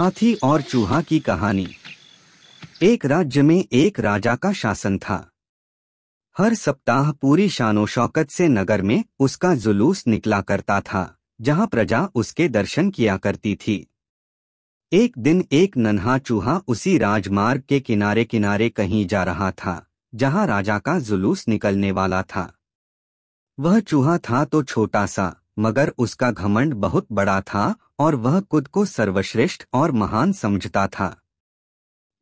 हाथी और चूहा की कहानी एक राज्य में एक राजा का शासन था हर सप्ताह पूरी शानो शौकत से नगर में उसका जुलूस निकला करता था जहां प्रजा उसके दर्शन किया करती थी एक दिन एक नन्हा चूहा उसी राजमार्ग के किनारे किनारे कहीं जा रहा था जहां राजा का जुलूस निकलने वाला था वह चूहा था तो छोटा सा मगर उसका घमंड बहुत बड़ा था और वह खुद को सर्वश्रेष्ठ और महान समझता था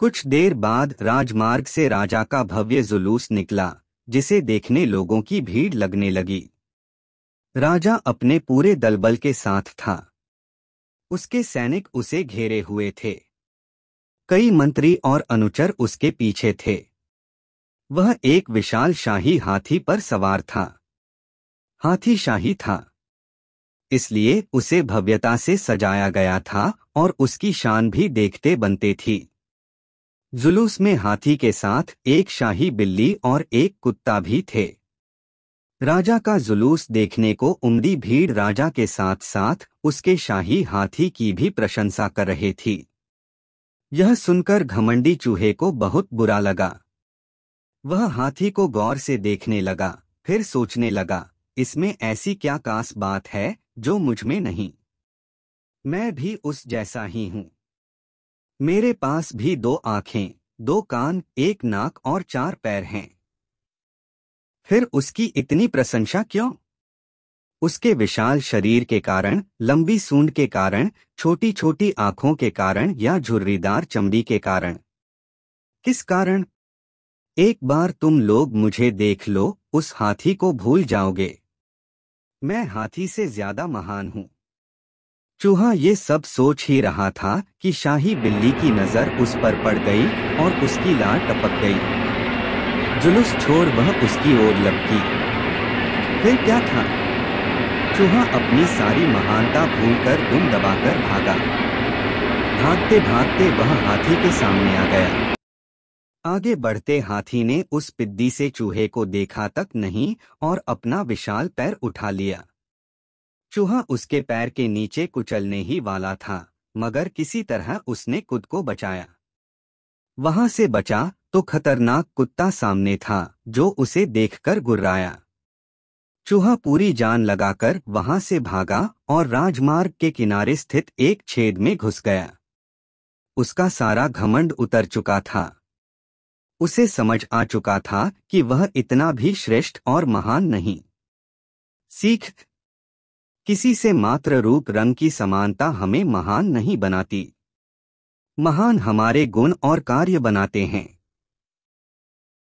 कुछ देर बाद राजमार्ग से राजा का भव्य जुलूस निकला जिसे देखने लोगों की भीड़ लगने लगी राजा अपने पूरे दलबल के साथ था उसके सैनिक उसे घेरे हुए थे कई मंत्री और अनुचर उसके पीछे थे वह एक विशाल शाही हाथी पर सवार था हाथी शाही था इसलिए उसे भव्यता से सजाया गया था और उसकी शान भी देखते बनते थी जुलूस में हाथी के साथ एक शाही बिल्ली और एक कुत्ता भी थे राजा का जुलूस देखने को उमदी भीड़ राजा के साथ साथ उसके शाही हाथी की भी प्रशंसा कर रही थी यह सुनकर घमंडी चूहे को बहुत बुरा लगा वह हाथी को गौर से देखने लगा फिर सोचने लगा इसमें ऐसी क्या कास बात है जो मुझमें नहीं मैं भी उस जैसा ही हूं मेरे पास भी दो आंखें दो कान एक नाक और चार पैर हैं फिर उसकी इतनी प्रशंसा क्यों उसके विशाल शरीर के कारण लंबी सूंड के कारण छोटी छोटी आंखों के कारण या झुर्रीदार चमड़ी के कारण किस कारण एक बार तुम लोग मुझे देख लो उस हाथी को भूल जाओगे मैं हाथी से ज्यादा महान हूँ चूहा ये सब सोच ही रहा था कि शाही बिल्ली की नजर उस पर पड़ गई और उसकी लार टपक गई जुलूस छोड़ वह उसकी ओर लपकी फिर क्या था चूहा अपनी सारी महानता भूलकर दुम दबाकर भागा भागते भागते वह हाथी के सामने आ गया आगे बढ़ते हाथी ने उस पिद्दी से चूहे को देखा तक नहीं और अपना विशाल पैर उठा लिया चूहा उसके पैर के नीचे कुचलने ही वाला था मगर किसी तरह उसने खुद को बचाया वहां से बचा तो खतरनाक कुत्ता सामने था जो उसे देखकर गुर्राया चूहा पूरी जान लगाकर वहां से भागा और राजमार्ग के किनारे स्थित एक छेद में घुस गया उसका सारा घमंड उतर चुका था उसे समझ आ चुका था कि वह इतना भी श्रेष्ठ और महान नहीं सीख किसी से मात्र रूप रंग की समानता हमें महान नहीं बनाती महान हमारे गुण और कार्य बनाते हैं